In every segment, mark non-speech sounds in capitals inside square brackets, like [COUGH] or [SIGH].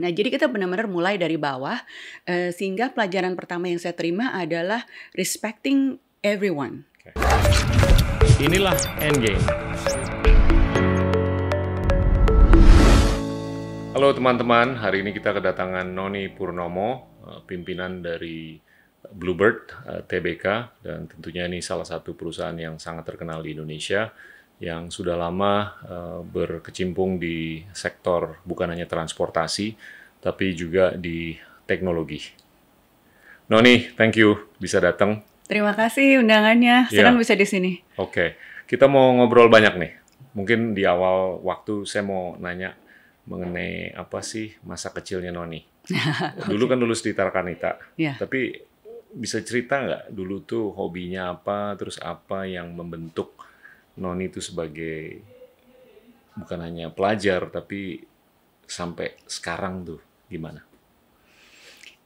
Nah, jadi kita benar-benar mulai dari bawah eh, sehingga pelajaran pertama yang saya terima adalah respecting everyone. Inilah endgame. Halo teman-teman, hari ini kita kedatangan Noni Purnomo, eh, pimpinan dari Bluebird eh, TBK dan tentunya ini salah satu perusahaan yang sangat terkenal di Indonesia yang sudah lama uh, berkecimpung di sektor bukan hanya transportasi, tapi juga di teknologi. Noni, thank you bisa datang. Terima kasih undangannya, iya. senang yeah. bisa di sini. Oke, okay. kita mau ngobrol banyak nih. Mungkin di awal waktu saya mau nanya mengenai apa sih masa kecilnya Noni. [LAUGHS] Dulu kan lulus di Tarakanita, yeah. tapi bisa cerita nggak dulu tuh hobinya apa, terus apa yang membentuk Noni itu sebagai bukan hanya pelajar tapi sampai sekarang tuh gimana?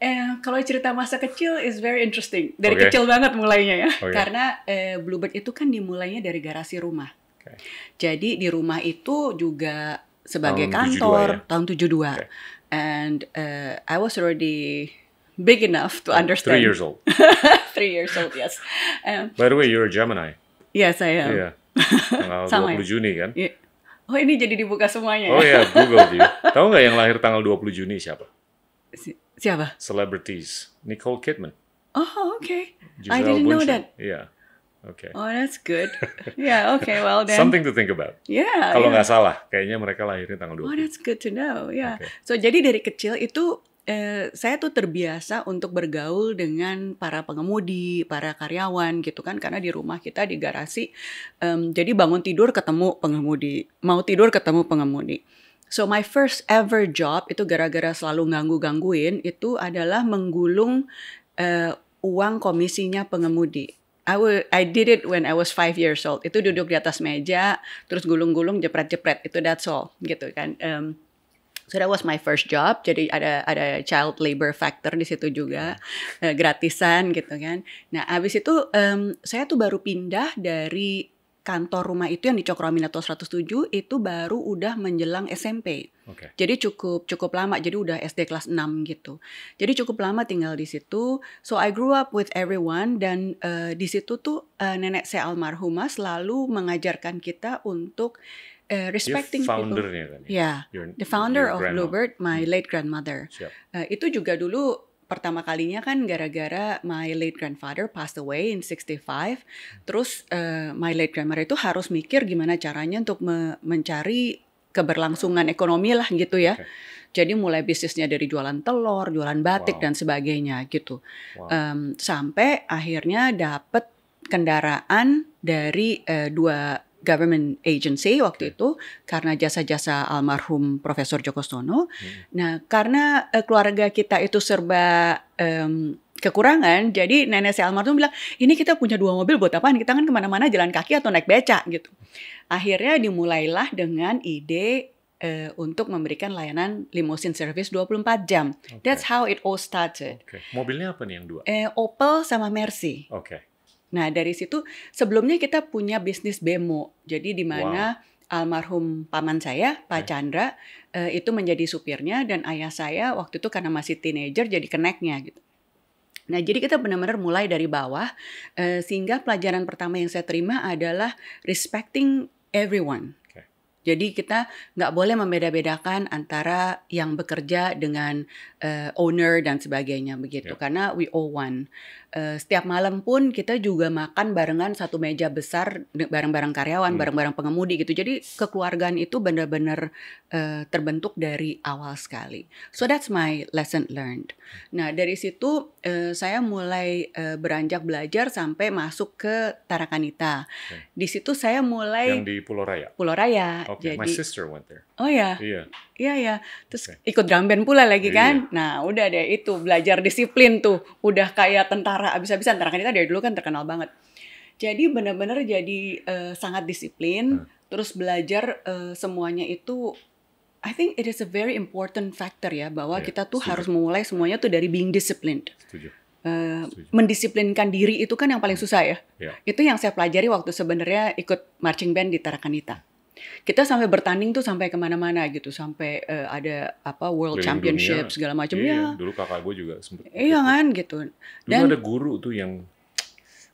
Eh, kalau cerita masa kecil is very interesting. Dari okay. kecil banget mulainya ya. Okay. Karena eh, Bluebird itu kan dimulainya dari garasi rumah. Okay. Jadi di rumah itu juga sebagai tahun kantor 72, ya? tahun 72. Okay. And uh, I was already big enough to understand. Three years old. [LAUGHS] three years old, yes. Um, By the way, you're a Gemini. Yes, I am. Yeah tanggal [LAUGHS] Sama 20 ya? Juni kan. Iya. Oh ini jadi dibuka semuanya. Oh ya iya, Google sih. [LAUGHS] Tahu nggak yang lahir tanggal 20 Juni siapa? Si siapa? Celebrities. Nicole Kidman. Oh oke. Okay. I didn't Bunchen. know that. Yeah. Oke. Okay. Oh that's good. [LAUGHS] yeah okay, well then. Something to think about. Yeah. Kalau yeah. nggak salah kayaknya mereka lahirnya tanggal 20. Oh that's good to know. Yeah. Okay. So jadi dari kecil itu eh, saya tuh terbiasa untuk bergaul dengan para pengemudi, para karyawan gitu kan, karena di rumah kita di garasi, um, jadi bangun tidur ketemu pengemudi, mau tidur ketemu pengemudi. So my first ever job itu gara-gara selalu ganggu-gangguin itu adalah menggulung uh, uang komisinya pengemudi. I will, I did it when I was five years old. Itu duduk di atas meja, terus gulung-gulung, jepret-jepret. Itu that's all, gitu kan. Um, So that was my first job. Jadi ada ada child labor factor di situ juga uh, gratisan gitu kan. Nah abis itu um, saya tuh baru pindah dari kantor rumah itu yang di Cokroaminoto 107 itu baru udah menjelang SMP. Okay. Jadi cukup cukup lama, jadi udah SD kelas 6 gitu. Jadi cukup lama tinggal di situ. So I grew up with everyone dan uh, di situ tuh uh, nenek saya almarhumah selalu mengajarkan kita untuk uh, respecting You're foundernya kan? Ya, yeah. the founder of of Bluebird, my hmm. late grandmother. Uh, itu juga dulu pertama kalinya kan gara-gara my late grandfather passed away in 65. Terus uh, my late grandmother itu harus mikir gimana caranya untuk me mencari keberlangsungan ekonomi lah gitu ya. Okay. Jadi mulai bisnisnya dari jualan telur, jualan batik wow. dan sebagainya gitu. Wow. Um, sampai akhirnya dapat kendaraan dari uh, dua government agency waktu okay. itu karena jasa-jasa almarhum Profesor Joko Stono. Hmm. Nah, karena uh, keluarga kita itu serba um, kekurangan, jadi nenek saya almarhum bilang, ini kita punya dua mobil buat apaan? Kita kan kemana-mana jalan kaki atau naik becak gitu. Akhirnya dimulailah dengan ide uh, untuk memberikan layanan limousine service 24 jam. Okay. That's how it all started. Okay. Mobilnya apa nih yang dua? Uh, Opel sama Mercy. Oke. Okay. Nah, dari situ sebelumnya kita punya bisnis bemo. Jadi di mana wow. almarhum paman saya, Pak okay. Chandra, eh, itu menjadi supirnya dan ayah saya waktu itu karena masih teenager jadi keneknya gitu. Nah, jadi kita benar-benar mulai dari bawah eh, sehingga pelajaran pertama yang saya terima adalah respecting everyone. Jadi kita nggak boleh membeda-bedakan antara yang bekerja dengan uh, owner dan sebagainya begitu, yeah. karena we all one. Uh, setiap malam pun kita juga makan barengan satu meja besar bareng-bareng karyawan, hmm. bareng-bareng pengemudi gitu. Jadi kekeluargaan itu benar-benar uh, terbentuk dari awal sekali. So that's my lesson learned. Nah dari situ uh, saya mulai uh, beranjak belajar sampai masuk ke Tarakanita. Okay. Ya. Di situ saya mulai yang di Pulau Raya. Pulau Raya. Oh Okay. Jadi, my sister went there. Oh ya. Iya. Iya ya. Terus okay. ikut drum band pula lagi iya. kan. Nah, udah deh itu belajar disiplin tuh. Udah kayak tentara abis-abisan. Tentara kita dari dulu kan terkenal banget. Jadi benar-benar jadi uh, sangat disiplin. Hmm. Terus belajar uh, semuanya itu I think it is a very important factor ya bahwa yeah, kita tuh setuju. harus memulai semuanya tuh dari being disciplined. Setuju. Uh, mendisiplinkan diri itu kan yang paling hmm. susah ya. Yeah. Itu yang saya pelajari waktu sebenarnya ikut marching band di Tarakanita. Kita sampai bertanding tuh sampai kemana-mana gitu, sampai uh, ada apa World Championships Championship dunia. segala macam iya, ya. Dulu kakak gue juga sempet. Iya gitu. kan gitu. Dulu Dan, ada guru tuh yang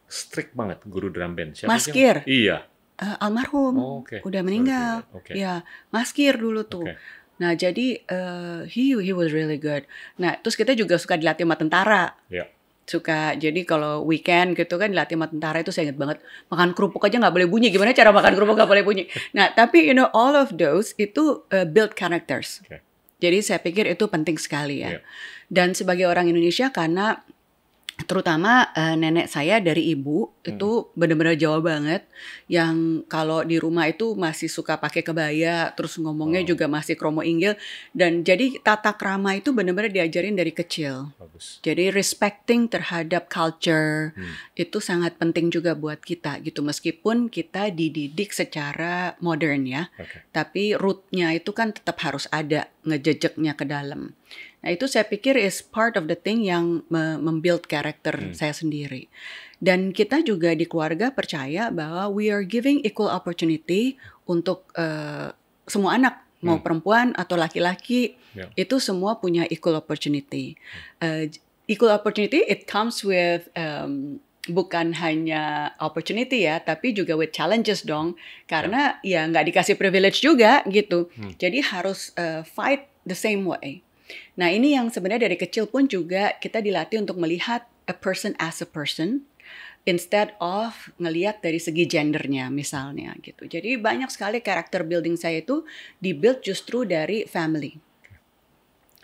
strict banget, guru drum band. Siapa Maskir. Yang, iya. Uh, almarhum. Oh, okay. Udah meninggal. Okay. Ya, Maskir dulu tuh. Okay. Nah jadi uh, he he was really good. Nah terus kita juga suka dilatih sama tentara. Yeah suka jadi kalau weekend gitu kan dilatih sama tentara itu saya ingat banget makan kerupuk aja nggak boleh bunyi gimana cara makan kerupuk nggak boleh bunyi [LAUGHS] nah tapi you know all of those itu uh, build characters okay. jadi saya pikir itu penting sekali ya yeah. dan sebagai orang Indonesia karena terutama uh, nenek saya dari ibu hmm. itu benar-benar Jawa banget yang kalau di rumah itu masih suka pakai kebaya terus ngomongnya oh. juga masih kromo inggil dan jadi tata krama itu benar-benar diajarin dari kecil. Bagus. Jadi respecting terhadap culture hmm. itu sangat penting juga buat kita gitu meskipun kita dididik secara modern ya. Okay. Tapi rootnya itu kan tetap harus ada ngejejeknya ke dalam. Nah itu saya pikir is part of the thing yang membuild karakter hmm. saya sendiri. Dan kita juga di keluarga percaya bahwa we are giving equal opportunity untuk uh, semua anak mau hmm. perempuan atau laki-laki yeah. itu semua punya equal opportunity. Uh, equal opportunity it comes with um, bukan hanya opportunity ya, tapi juga with challenges dong. Karena yeah. ya nggak dikasih privilege juga gitu. Hmm. Jadi harus uh, fight the same way. Nah, ini yang sebenarnya dari kecil pun juga kita dilatih untuk melihat a person as a person instead of ngelihat dari segi gendernya misalnya gitu. Jadi banyak sekali karakter building saya itu dibuild justru dari family.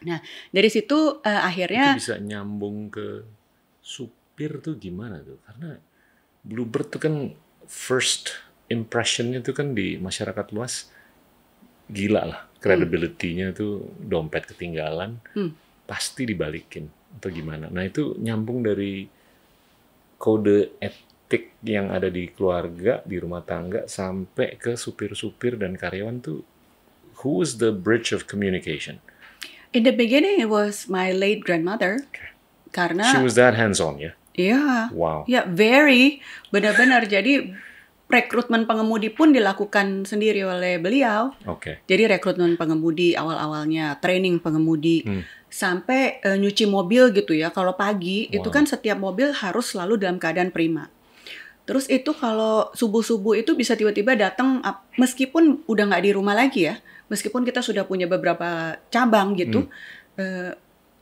Nah, dari situ uh, akhirnya itu bisa nyambung ke supir tuh gimana tuh? Karena Bluebird tuh kan first impressionnya tuh kan di masyarakat luas gila lah credibility-nya tuh dompet ketinggalan hmm. pasti dibalikin atau gimana. Nah, itu nyambung dari kode etik yang ada di keluarga, di rumah tangga sampai ke supir-supir dan karyawan tuh who is the bridge of communication? In the beginning it was my late grandmother. Okay. Karena She was that hands on, ya. Yeah? Iya. Yeah. Wow. Ya, yeah, very benar-benar jadi rekrutmen pengemudi pun dilakukan sendiri oleh beliau. Oke. Okay. Jadi rekrutmen pengemudi awal-awalnya, training pengemudi hmm. sampai uh, nyuci mobil gitu ya. Kalau pagi wow. itu kan setiap mobil harus selalu dalam keadaan prima. Terus itu kalau subuh-subuh itu bisa tiba-tiba datang meskipun udah nggak di rumah lagi ya. Meskipun kita sudah punya beberapa cabang gitu. Hmm. Uh,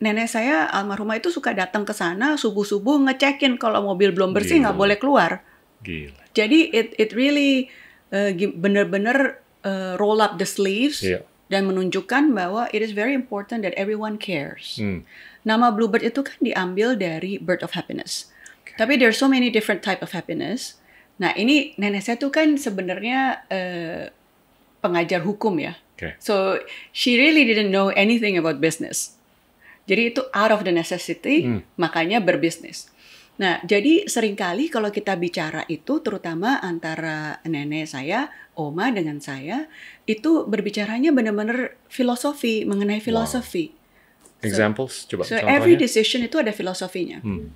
nenek saya almarhumah itu suka datang ke sana subuh-subuh ngecekin kalau mobil belum bersih nggak boleh keluar. Gila. Jadi it it really uh, eh, benar benar uh, eh, roll up the sleeves yeah. dan menunjukkan bahwa it is very important that everyone cares. Hmm. Nama Bluebird itu kan diambil dari Bird of Happiness. Okay. Tapi there are so many different type of happiness. Nah ini nenek saya tuh kan sebenarnya uh, pengajar hukum ya. Okay. So she really didn't know anything about business. Jadi itu out of the necessity, hmm. makanya berbisnis. Nah, jadi seringkali kalau kita bicara itu, terutama antara nenek saya, oma dengan saya, itu berbicaranya benar-benar filosofi, mengenai filosofi. Wow. Examples, so, coba So, every decision itu ada filosofinya. Hmm.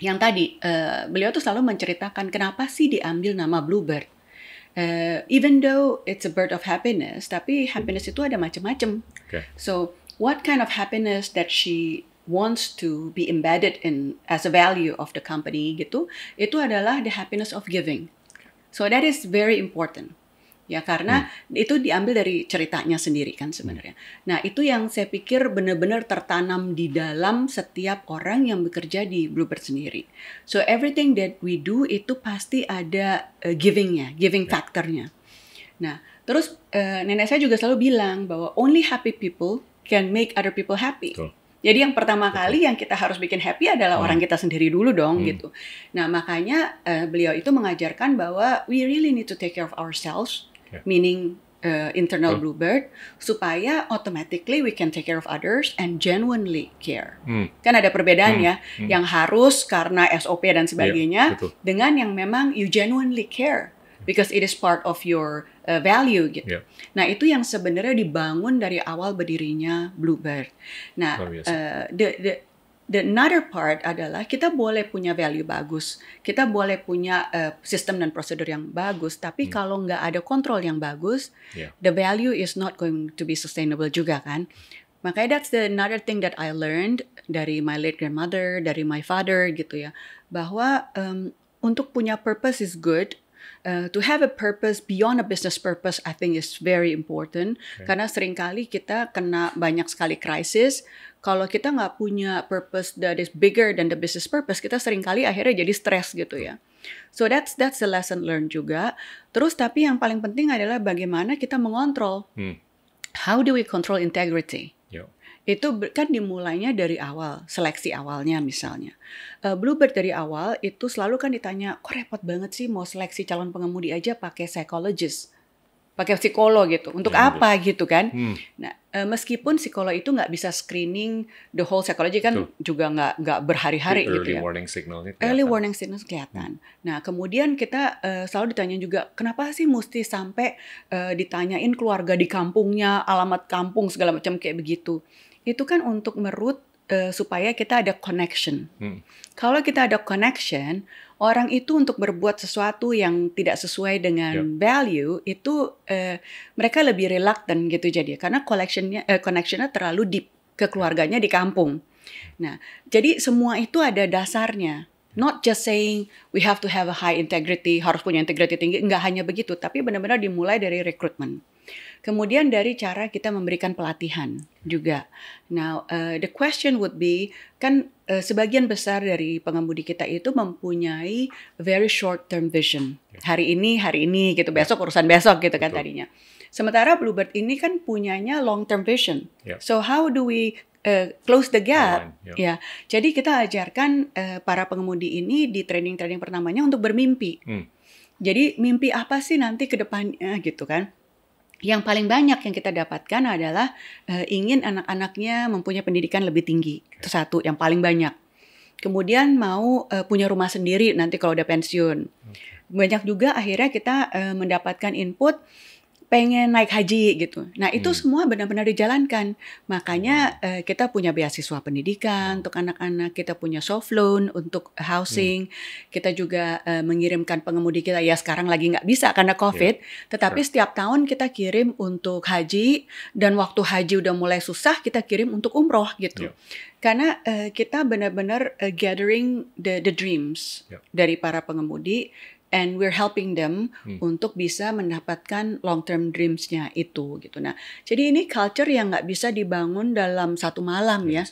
Yang tadi, uh, beliau tuh selalu menceritakan kenapa sih diambil nama Bluebird. Uh, even though it's a bird of happiness, tapi happiness itu ada macam-macam. Okay. So, what kind of happiness that she wants to be embedded in as a value of the company gitu itu adalah the happiness of giving so that is very important ya karena hmm. itu diambil dari ceritanya sendiri kan sebenarnya hmm. nah itu yang saya pikir benar-benar tertanam di dalam setiap orang yang bekerja di Bluebird sendiri so everything that we do itu pasti ada uh, givingnya giving yeah. factornya nah terus uh, nenek saya juga selalu bilang bahwa only happy people can make other people happy cool. Jadi yang pertama kali yang kita harus bikin happy adalah hmm. orang kita sendiri dulu dong hmm. gitu. Nah makanya uh, beliau itu mengajarkan bahwa we really need to take care of ourselves, yeah. meaning uh, internal hmm. bluebird, supaya automatically we can take care of others and genuinely care. Hmm. Kan ada perbedaannya hmm. Ya, hmm. yang harus karena SOP dan iya, sebagainya, yeah, dengan yang memang you genuinely care hmm. because it is part of your uh, value gitu. Yeah. Nah itu yang sebenarnya dibangun dari awal berdirinya Bluebird. Nah uh, the, the The another part adalah kita boleh punya value bagus, kita boleh punya uh, sistem dan prosedur yang bagus, tapi hmm. kalau nggak ada kontrol yang bagus, yeah. the value is not going to be sustainable juga kan. Makanya that's the another thing that I learned dari my late grandmother, dari my father gitu ya, bahwa um, untuk punya purpose is good, uh, to have a purpose beyond a business purpose I think is very important okay. karena seringkali kita kena banyak sekali krisis kalau kita nggak punya purpose that is bigger than the business purpose kita seringkali akhirnya jadi stres gitu ya so that's that's the lesson learned juga terus tapi yang paling penting adalah bagaimana kita mengontrol hmm. how do we control integrity Yo itu kan dimulainya dari awal seleksi awalnya misalnya uh, Bluebird dari awal itu selalu kan ditanya kok repot banget sih mau seleksi calon pengemudi aja pakai psychologist pakai psikolog gitu. Untuk ya, apa ya. gitu kan? Hmm. Nah, eh, meskipun psikolog itu nggak bisa screening the whole psychology kan juga nggak nggak berhari-hari gitu early ya. Warning signalnya Early warning signal kelihatan. Hmm. Nah, kemudian kita uh, selalu ditanya juga kenapa sih mesti sampai uh, ditanyain keluarga di kampungnya, alamat kampung segala macam kayak begitu itu kan untuk merut uh, supaya kita ada connection. Hmm. Kalau kita ada connection, orang itu untuk berbuat sesuatu yang tidak sesuai dengan yep. Ya. value itu uh, mereka lebih reluctant gitu jadi karena collectionnya uh, connectionnya terlalu deep ke keluarganya di kampung. Nah, jadi semua itu ada dasarnya. Not just saying we have to have a high integrity, harus punya integrity tinggi, nggak hanya begitu, tapi benar-benar dimulai dari recruitment. Kemudian dari cara kita memberikan pelatihan juga. Now, uh, the question would be, kan uh, sebagian besar dari pengemudi kita itu mempunyai very short term vision. Ya. Hari ini, hari ini gitu, ya. besok urusan besok gitu kan tadinya. Sementara Bluebird ini kan punyanya long term vision. Ya. So how do we Uh, close the gap, yeah. ya. Jadi kita ajarkan uh, para pengemudi ini di training-training pertamanya untuk bermimpi. Hmm. Jadi mimpi apa sih nanti ke depannya gitu kan? yang paling banyak yang kita dapatkan adalah uh, ingin anak-anaknya mempunyai pendidikan lebih tinggi. Itu satu yang paling banyak. Kemudian mau uh, punya rumah sendiri nanti kalau udah pensiun. Banyak juga akhirnya kita uh, mendapatkan input pengen naik haji gitu. Nah itu hmm. semua benar-benar dijalankan. Makanya hmm. uh, kita punya beasiswa pendidikan hmm. untuk anak-anak, kita punya soft loan untuk housing, hmm. kita juga uh, mengirimkan pengemudi kita. Ya sekarang lagi nggak bisa karena iya. COVID. Yeah. Tetapi sure. Iya. setiap tahun kita kirim untuk haji dan waktu haji udah mulai susah kita kirim untuk umroh gitu. Yeah. Karena uh, kita benar-benar uh, gathering the the dreams yeah. dari para pengemudi and we're helping them hmm. untuk bisa mendapatkan long term dreamsnya itu gitu. Nah, jadi ini culture yang nggak bisa dibangun dalam satu malam ya. Iya.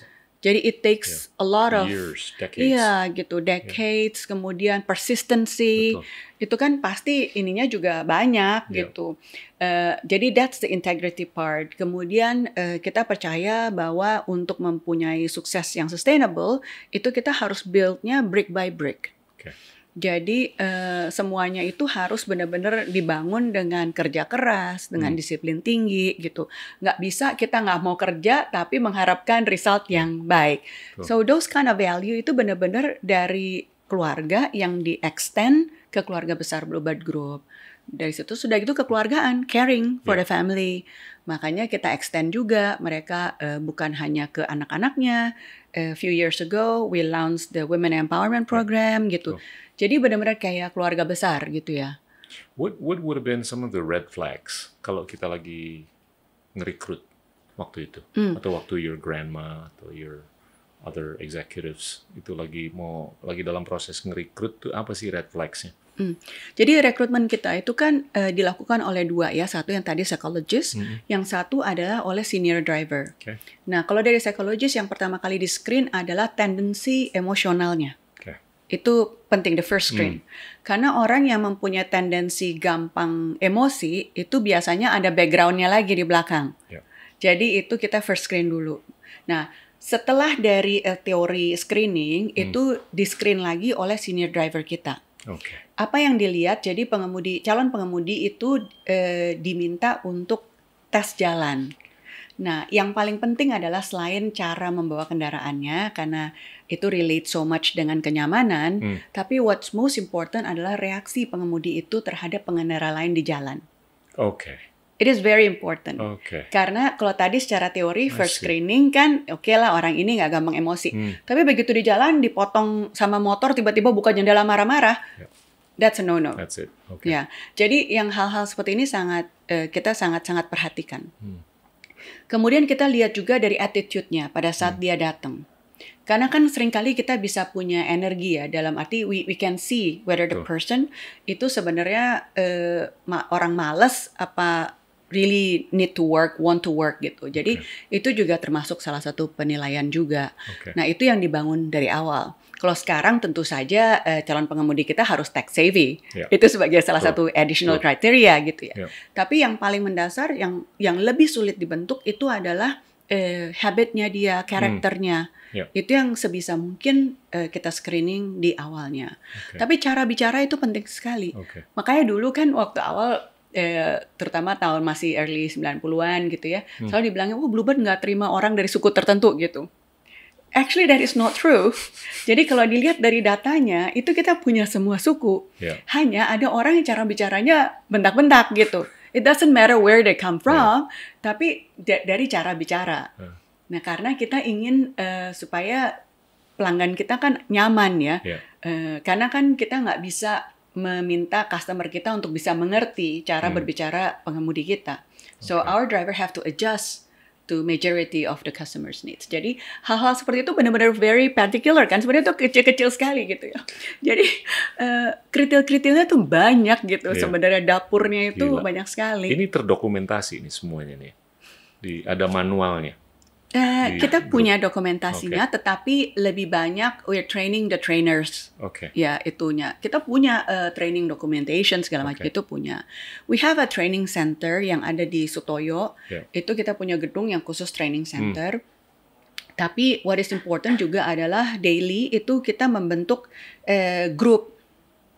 Jadi it takes yeah. a lot of years, decades. Iya, gitu, iya. decades, yeah. kemudian persistency. Betul. Itu kan pasti ininya juga banyak yeah. gitu. Uh, jadi that's the integrity part. Kemudian uh, kita percaya bahwa untuk mempunyai sukses yang sustainable itu kita harus buildnya brick by brick. Okay. Jadi uh, semuanya itu harus benar-benar dibangun dengan kerja keras, dengan hmm. disiplin tinggi gitu. Nggak bisa kita nggak mau kerja tapi mengharapkan result yang baik. Tuh. So those kind of value itu benar-benar dari keluarga yang di extend ke keluarga besar Bluebird Group. Dari situ sudah gitu kekeluargaan, caring for yeah. the family. Makanya kita extend juga mereka uh, bukan hanya ke anak-anaknya. A few years ago we launched the Women Empowerment iya. Program yeah. gitu. Tuh jadi benar-benar kayak keluarga besar gitu ya. What what would have been some of the red flags kalau kita lagi ngerekrut waktu itu hmm. atau waktu your grandma atau your other executives itu lagi mau lagi dalam proses ngerekrut tuh apa sih red flagsnya? Hmm. Jadi rekrutmen kita itu kan uh, dilakukan oleh dua ya, satu yang tadi psychologist, mm -hmm. yang satu adalah oleh senior driver. Okay. Nah kalau dari psychologist yang pertama kali di screen adalah tendensi emosionalnya. Itu penting the first screen. Hmm. Karena orang yang mempunyai tendensi gampang emosi itu biasanya ada backgroundnya lagi di belakang. Yeah. Jadi itu kita first screen dulu. Nah setelah dari uh, teori screening hmm. itu di screen lagi oleh senior driver kita. Okay. Apa yang dilihat? Jadi pengemudi calon pengemudi itu uh, diminta untuk tes jalan. Nah, yang paling penting adalah selain cara membawa kendaraannya karena itu relate so much dengan kenyamanan, hmm. tapi what's most important adalah reaksi pengemudi itu terhadap pengendara lain di jalan. Oke. Okay. It is very important. Okay. Karena kalau tadi secara teori first screening kan oke okay lah orang ini nggak gampang emosi. Hmm. Tapi begitu di jalan dipotong sama motor tiba-tiba buka jendela marah-marah. Yeah. That's a no no. That's it. Okay. Ya. Jadi yang hal-hal seperti ini sangat eh, kita sangat-sangat perhatikan. Hmm. Kemudian kita lihat juga dari attitude-nya pada saat hmm. dia datang. Karena kan seringkali kita bisa punya energi ya dalam arti we we can see whether the person itu sebenarnya uh, ma orang males apa really need to work, want to work gitu. Jadi okay. itu juga termasuk salah satu penilaian juga. Okay. Nah, itu yang dibangun dari awal. Kalau sekarang tentu saja uh, calon pengemudi kita harus tax savvy. Yeah. [LAUGHS] Itu sebagai salah satu additional Betul. criteria gitu ya. Yeah. Tapi yang paling mendasar yang yang lebih sulit dibentuk itu adalah uh, habitnya dia, hmm. karakternya. Hmm. Ya. Yeah. Itu yang sebisa mungkin uh, kita screening di awalnya. Okay. Tapi cara bicara itu penting sekali. Okay. Makanya dulu kan waktu awal eh, terutama tahun masih early 90-an gitu ya. Hmm. Selalu dibilangnya, "Oh, Bluebird nggak terima orang dari suku tertentu" gitu actually that is not true. Jadi kalau dilihat dari datanya, itu kita punya semua suku. Yeah. Hanya ada orang yang cara bicaranya bentak-bentak gitu. It doesn't matter where they come from, yeah. tapi da dari cara bicara. Yeah. Nah karena kita ingin uh, supaya pelanggan kita kan nyaman ya. Yeah. Uh, karena kan kita nggak bisa meminta customer kita untuk bisa mengerti cara hmm. berbicara pengemudi kita. So okay. our driver have to adjust to majority of the customers needs. Jadi hal-hal seperti itu benar-benar very particular kan. Sebenarnya itu kecil-kecil sekali gitu ya. Jadi uh, eh, kritil-kritilnya tuh banyak gitu. Yeah. Sebenarnya dapurnya itu Gila. banyak sekali. Ini terdokumentasi nih semuanya nih. Di ada manualnya. Uh, kita punya dokumentasinya, okay. tetapi lebih banyak we're training the trainers. Oke. Okay. Ya itunya. Kita punya uh, training documentation segala okay. macam itu punya. We have a training center yang ada di Sutoyo. Yeah. Itu kita punya gedung yang khusus training hmm. center. Hmm. Tapi what is important juga adalah daily itu kita membentuk uh, eh, grup.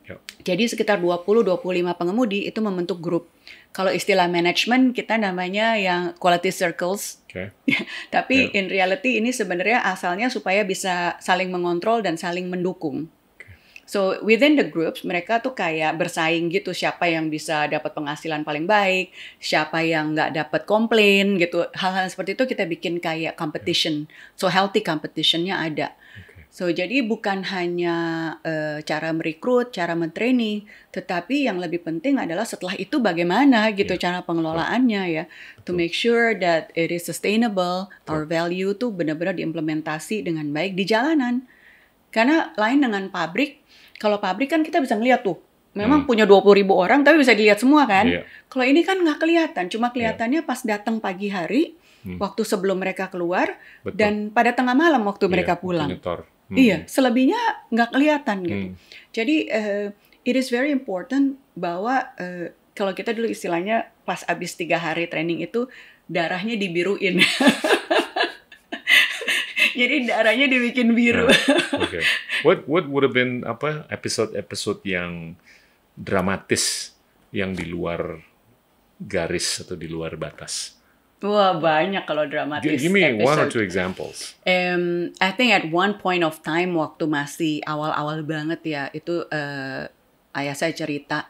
Yeah. Jadi sekitar 20-25 pengemudi itu membentuk grup. Kalau istilah manajemen kita namanya yang quality circles. Okay. [LAUGHS] Tapi yeah. in reality ini sebenarnya asalnya supaya bisa saling mengontrol dan saling mendukung. So within the groups mereka tuh kayak bersaing gitu siapa yang bisa dapat penghasilan paling baik, siapa yang nggak dapat komplain gitu. Hal-hal seperti itu kita bikin kayak competition. So healthy competitionnya ada. So jadi bukan hanya uh, cara merekrut, cara mentraining, tetapi yang lebih penting adalah setelah itu bagaimana gitu yeah. cara pengelolaannya ya. To make sure that it is sustainable, Betul. our value tuh benar-benar diimplementasi dengan baik di jalanan. Karena lain dengan pabrik, kalau pabrik kan kita bisa ngeliat tuh memang hmm. punya 20 ribu orang tapi bisa dilihat semua kan. Yeah. Kalau ini kan nggak kelihatan, cuma kelihatannya yeah. pas datang pagi hari, hmm. waktu sebelum mereka keluar Betul. dan pada tengah malam waktu yeah, mereka pulang. Hmm. Iya, selebihnya nggak kelihatan gitu. Hmm. Jadi uh, it is very important bahwa uh, kalau kita dulu istilahnya pas abis tiga hari training itu darahnya dibiruin. [LAUGHS] Jadi darahnya dibikin biru. Yeah. Okay. What what would have been apa episode-episode yang dramatis yang di luar garis atau di luar batas? Wah banyak kalau dramatis. Give me episode. one or two examples. Um, I think at one point of time waktu masih awal-awal banget ya itu uh, ayah saya cerita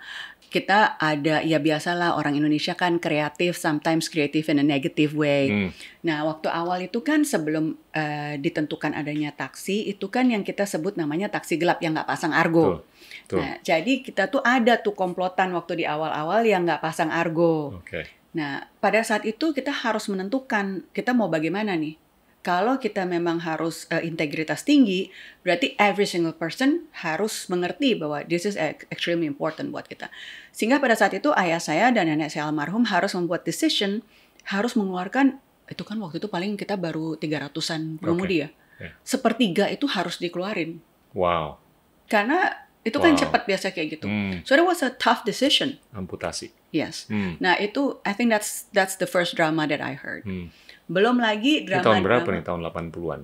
kita ada ya biasalah orang Indonesia kan kreatif sometimes creative in a negative way. Mm. Nah, waktu awal itu kan sebelum uh, ditentukan adanya taksi itu kan yang kita sebut namanya taksi gelap yang nggak pasang argo. Tuh, tuh. Nah, jadi kita tuh ada tuh komplotan waktu di awal-awal yang nggak pasang argo. Okay. Nah, pada saat itu kita harus menentukan kita mau bagaimana nih. Kalau kita memang harus uh, integritas tinggi, berarti every single person harus mengerti bahwa this is extremely important buat kita. Sehingga pada saat itu ayah saya dan nenek saya almarhum harus membuat decision, harus mengeluarkan itu kan waktu itu paling kita baru 300-an pengemudi okay. ya. Yeah. Sepertiga itu harus dikeluarin. Wow. Karena itu kan wow. kan cepat biasa kayak gitu. Hmm. So that was a tough decision. Amputasi. Yes. Hmm. Nah itu I think that's that's the first drama that I heard. Hmm. Belum lagi drama. Ini tahun berapa drama, nih tahun 80-an?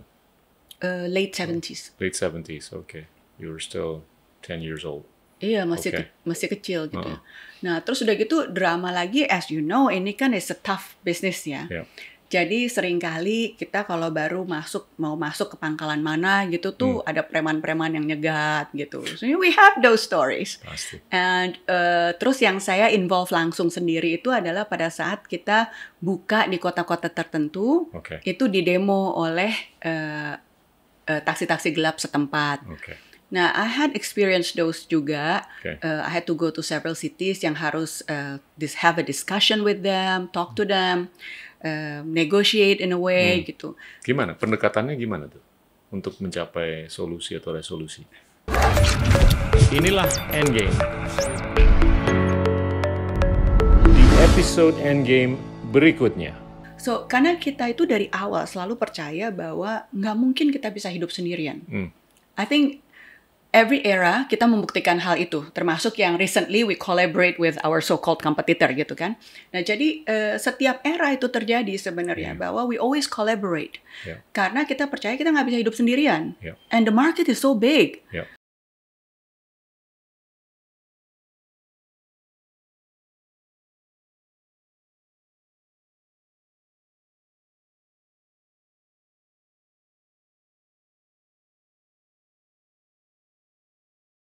Uh, eh, late 70s. Hmm. Late 70s, oke. Okay. You were still 10 years old. Iya masih okay. ke, masih kecil gitu. Uh -uh. Nah terus udah gitu drama lagi, as you know ini kan is a tough business ya. Yeah. Jadi seringkali kita kalau baru masuk mau masuk ke pangkalan mana gitu tuh hmm. ada preman-preman yang nyegat gitu. So we have those stories. Pasti. And uh, terus yang saya involve langsung sendiri itu adalah pada saat kita buka di kota-kota tertentu, okay. itu didemo oleh uh, uh, taksi-taksi gelap setempat. Okay. Nah, I had experience those juga. Okay. Uh, I had to go to several cities yang harus uh, this have a discussion with them, talk to them. Um, negotiate in a way hmm. gitu. Gimana pendekatannya gimana tuh untuk mencapai solusi atau resolusi? Inilah Endgame. Di episode Endgame berikutnya. So, karena kita itu dari awal selalu percaya bahwa nggak mungkin kita bisa hidup sendirian. Hmm. I think every era kita membuktikan hal itu, termasuk yang recently we collaborate with our so-called competitor gitu kan. Nah jadi uh, setiap era itu terjadi sebenarnya yeah. Hmm. bahwa we always collaborate yeah. karena kita percaya kita nggak bisa hidup sendirian yeah. and the market is so big. Yeah.